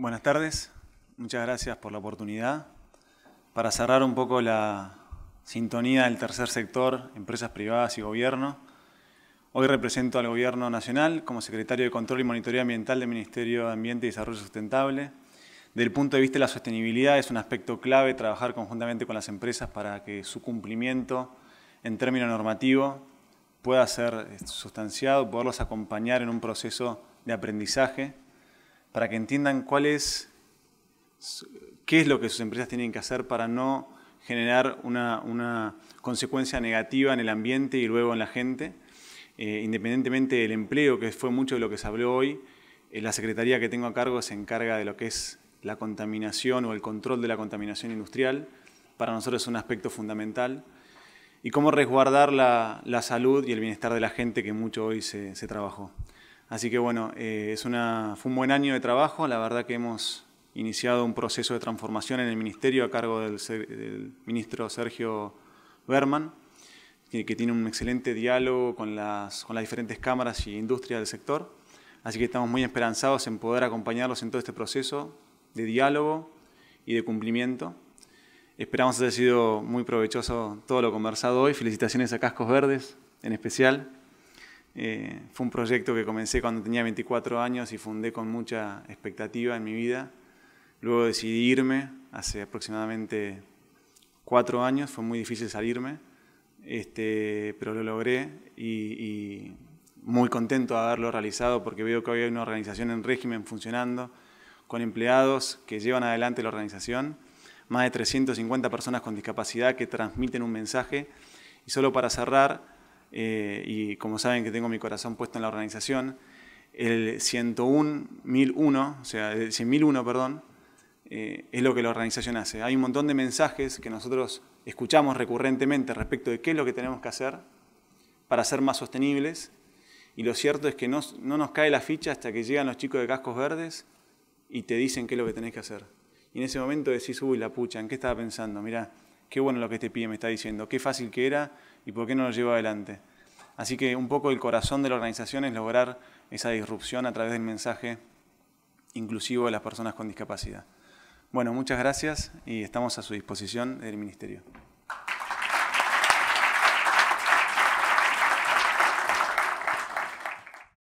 Buenas tardes, muchas gracias por la oportunidad. Para cerrar un poco la sintonía del tercer sector, empresas privadas y gobierno, hoy represento al Gobierno Nacional como secretario de Control y Monitoreo Ambiental del Ministerio de Ambiente y Desarrollo Sustentable. Desde el punto de vista de la sostenibilidad es un aspecto clave trabajar conjuntamente con las empresas para que su cumplimiento en términos normativos pueda ser sustanciado, poderlos acompañar en un proceso de aprendizaje para que entiendan cuál es, qué es lo que sus empresas tienen que hacer para no generar una, consecuencia negativa en el ambiente y luego en la gente. Eh, independientemente del empleo, que fue mucho de lo que se habló hoy, eh, la Secretaría que tengo a cargo se encarga de lo que es la contaminación o el control de la contaminación industrial. Para nosotros es un aspecto fundamental. Y cómo resguardar la, salud y el bienestar de la gente que mucho hoy se trabajó. Así que bueno, eh, fue un buen año de trabajo, la verdad que hemos iniciado un proceso de transformación en el ministerio a cargo del, ministro Sergio Berman, que, tiene un excelente diálogo con las, diferentes cámaras y industrias del sector. Así que estamos muy esperanzados en poder acompañarlos en todo este proceso de diálogo y de cumplimiento. Esperamos haya sido muy provechoso todo lo conversado hoy. Felicitaciones a Cascos Verdes en especial. Eh, fue un proyecto que comencé cuando tenía 24 años y fundé con mucha expectativa en mi vida. Luego decidí irme hace aproximadamente cuatro años, fue muy difícil salirme, este, pero lo logré y, y, muy contento de haberlo realizado porque veo que hoy hay una organización en régimen funcionando, con empleados que llevan adelante la organización, más de 350 personas con discapacidad que transmiten un mensaje. Y solo para cerrar, eh, y como saben que tengo mi corazón puesto en la organización, el 101.001, o sea, 100.001, perdón, eh, es lo que la organización hace. Hay un montón de mensajes que nosotros escuchamos recurrentemente respecto de qué es lo que tenemos que hacer para ser más sostenibles. Y lo cierto es que no, no nos cae la ficha hasta que llegan los chicos de cascos verdes y te dicen qué es lo que tenés que hacer. Y en ese momento decís, uy, la pucha, ¿en qué estaba pensando? Mirá, qué bueno lo que este pibe me está diciendo, qué fácil que era y por qué no lo llevo adelante. Así que un poco el corazón de la organización es lograr esa disrupción a través del mensaje inclusivo de las personas con discapacidad. Bueno, muchas gracias y estamos a su disposición del Ministerio.